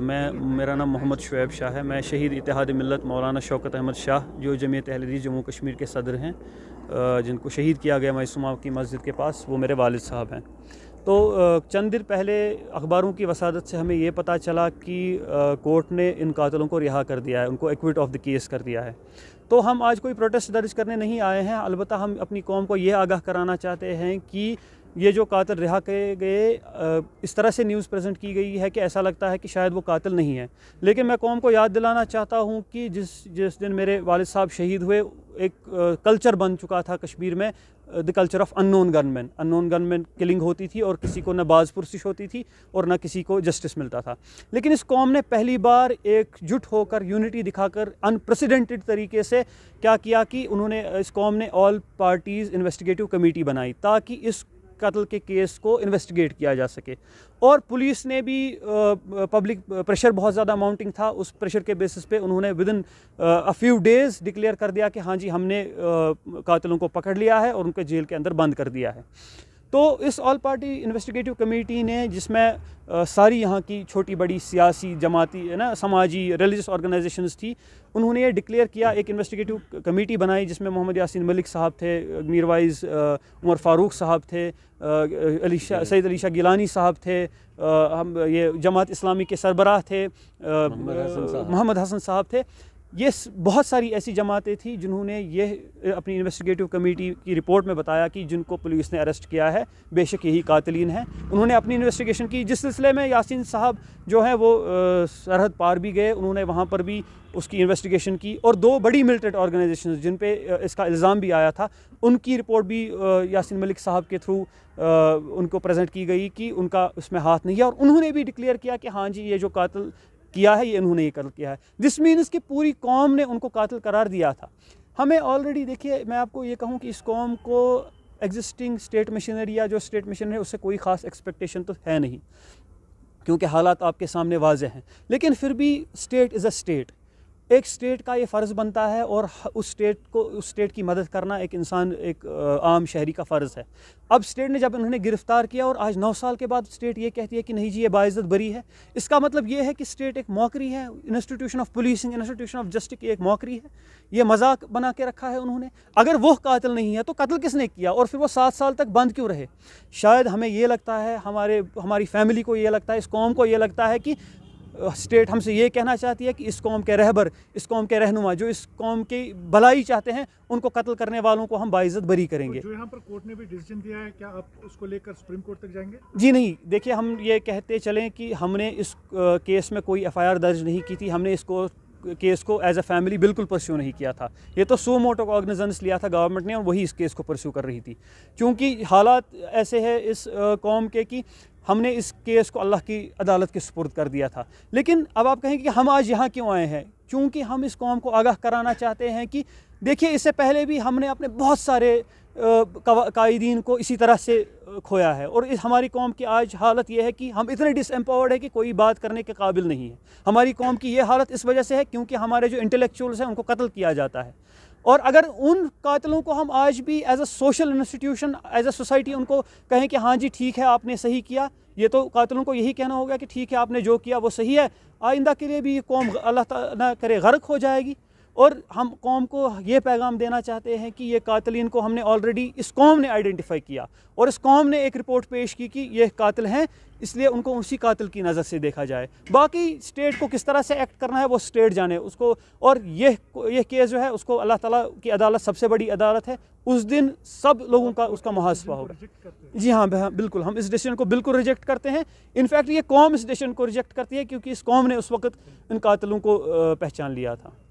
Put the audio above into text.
मैं मेरा नाम मोहम्मद शुएब शाह है मैं शहीद इतिहाद मिलत मौलाना शौकत अहमद शाह जो जमीत अहलदी जम्मू कश्मीर के सदर हैं जिनको शहीद किया गया मैसुमा की मस्जिद के पास वो मेरे वालिद साहब हैं तो चंद दिन पहले अखबारों की वसादत से हमें ये पता चला कि कोर्ट ने इन कातलों को रिहा कर दिया है उनको एक्विट ऑफ द केस कर दिया है तो हम आज कोई प्रोटेस्ट दर्ज करने नहीं आए हैं अलबत् हम अपनी कौम को ये आगाह कराना चाहते हैं कि ये जो कातिल रिहा किए गए इस तरह से न्यूज़ प्रेजेंट की गई है कि ऐसा लगता है कि शायद वो कातिल नहीं है लेकिन मैं कौम को याद दिलाना चाहता हूँ कि जिस जिस दिन मेरे वालद साहब शहीद हुए एक कल्चर बन चुका था कश्मीर में the culture of unknown gunman unknown gunman killing होती थी और किसी को न पुरसिश होती थी और न किसी को जस्टिस मिलता था लेकिन इस कौम ने पहली बार एकजुट होकर यूनिटी दिखाकर अनप्रेसिडेंटेड तरीके से क्या किया कि उन्होंने इस कौम ने ऑल पार्टीज़ इन्वेस्टिगेटिव कमेटी बनाई ताकि इस कत्ल के केस को इन्वेस्टिगेट किया जा सके और पुलिस ने भी पब्लिक प्रेशर बहुत ज़्यादा माउंटिंग था उस प्रेशर के बेसिस पे उन्होंने within a few days declare कर दिया कि हाँ जी हमने कातलों को पकड़ लिया है और उनके जेल के अंदर बंद कर दिया है तो इस ऑल पार्टी इन्वेस्टिगेटिव कमेटी ने जिसमें सारी यहाँ की छोटी बड़ी सियासी जमाती है ना समाजी रिलीजस ऑर्गेनाइजेशन थी उन्होंने ये डिक्लेयर किया एक इन्वेस्टिगेटिव कमेटी बनाई जिसमें मोहम्मद यासिन मलिक साहब थे मीरवाइज उमर फ़ारूक साहब थे अलीशा शाह सैद अलीशा गिलानी साहब थे हम ये जमात इस्लामी के सरबराह थे मोहम्मद हसन साहब थे ये बहुत सारी ऐसी जमातें थी जिन्होंने ये अपनी इन्वेस्टिगेटिव कमेटी की रिपोर्ट में बताया कि जिनको पुलिस ने अरेस्ट किया है बेशक यही कातलीन हैं उन्होंने अपनी इन्वेस्टिगेशन की जिस सिलसिले में यासिन साहब जो हैं वो सरहद पार भी गए उन्होंने वहाँ पर भी उसकी इन्वेस्टिगेशन की और दो बड़ी मिलिटेंट ऑर्गेनाइजेशन जिन पर इसका इल्ज़ाम भी आया था उनकी रिपोर्ट भी यासिन मलिक साहब के थ्रू उनको प्रेजेंट की गई कि उनका उसमें हाथ नहीं है और उन्होंने भी डिक्लेयर किया कि हाँ जी ये जो कातल किया है ये इन्होंने ये कत्ल किया है दिस मीन्स कि पूरी कौम ने उनको कातिल करार दिया था हमें ऑलरेडी देखिए मैं आपको ये कहूँ कि इस कौम को एग्जिस्टिंग स्टेट मशीनरी या जो स्टेट मशीनरी है उससे कोई ख़ास एक्सपेक्टेशन तो है नहीं क्योंकि हालात आपके सामने वाजह हैं लेकिन फिर भी स्टेट इज़ अ स्टेट एक स्टेट का ये फ़र्ज़ बनता है और उस स्टेट को उस स्टेट की मदद करना एक इंसान एक आम शहरी का फ़र्ज़ है अब स्टेट ने जब उन्होंने गिरफ़्तार किया और आज नौ साल के बाद स्टेट ये कहती है कि नहीं जी ये बाइज़त बरी है इसका मतलब ये है कि स्टेट एक मौकरी है institution of policing institution of justice की एक मौकरी है ये मजाक बना के रखा है उन्होंने अगर वह कतल नहीं है तो कत्ल किसने किया और फिर वो सात साल तक बंद क्यों रहे शायद हमें ये लगता है हमारे हमारी फैमिली को ये लगता है इस कौम को ये लगता है कि स्टेट हमसे ये कहना चाहती है कि इस कौम के रहबर इस कौम के रहनुमा जो इस कौम की भलाई चाहते हैं उनको कत्ल करने वालों को हम बाइज़त बरी तो करेंगे तो जो यहां पर कोर्ट ने भी डिसीजन दिया है क्या आप उसको लेकर सुप्रीम कोर्ट तक जाएंगे जी नहीं देखिए हम ये कहते चलें कि हमने इस केस में कोई एफ दर्ज नहीं की थी हमने इसको केस को एज अ फैमिली बिल्कुल परस्यू नहीं किया था ये तो सो मोटो का ऑर्गेनाइजेंस लिया था गवर्नमेंट ने और वही इस केस को परस्यू कर रही थी क्योंकि हालात ऐसे है इस कौम के कि हमने इस केस को अल्लाह की अदालत के सुपुर्द कर दिया था लेकिन अब आप कहेंगे कि हम आज यहाँ क्यों आए हैं क्योंकि हम इस कौम को आगाह कराना चाहते हैं कि देखिए इससे पहले भी हमने अपने बहुत सारे कायदीन को इसी तरह से खोया है और इस हमारी कौम की आज हालत यह है कि हम इतने डिसम्पावर्ड है कि कोई बात करने के काबिल नहीं है हमारी कौम की यह हालत इस वजह से है क्योंकि हमारे जो इंटेलेक्चुअल्स हैं उनको कत्ल किया जाता है और अगर उन कातलों को हम आज भी as a social institution as a society उनको कहें कि हाँ जी ठीक है आपने सही किया ये तो कातलों को यही कहना होगा कि ठीक है आपने जो किया वो सही है आइंदा के लिए भी ये कौम अल्लाह ना करे गर्क हो जाएगी और हम कौम को ये पैगाम देना चाहते हैं कि ये कातलिन को हमने ऑलरेडी इस कौम ने आइडेंटिफाई किया और इस कौम ने एक रिपोर्ट पेश की कि ये कातिल हैं इसलिए उनको उसी कातिल की नज़र से देखा जाए बाकी स्टेट को किस तरह से एक्ट करना है वो स्टेट जाने उसको और यह ये केस जो है उसको अल्लाह ताला की अदालत सबसे बड़ी अदालत है उस दिन सब लोगों का उसका मुहासबा होगा जी हाँ बिल्कुल हम इस डिसीजन को बिल्कुल रिजेक्ट करते हैं इनफैक्ट ये कौम इस डिसीजन को रिजेक्ट करती है क्योंकि इस कौम ने उस वक्त इन कातलों को पहचान लिया था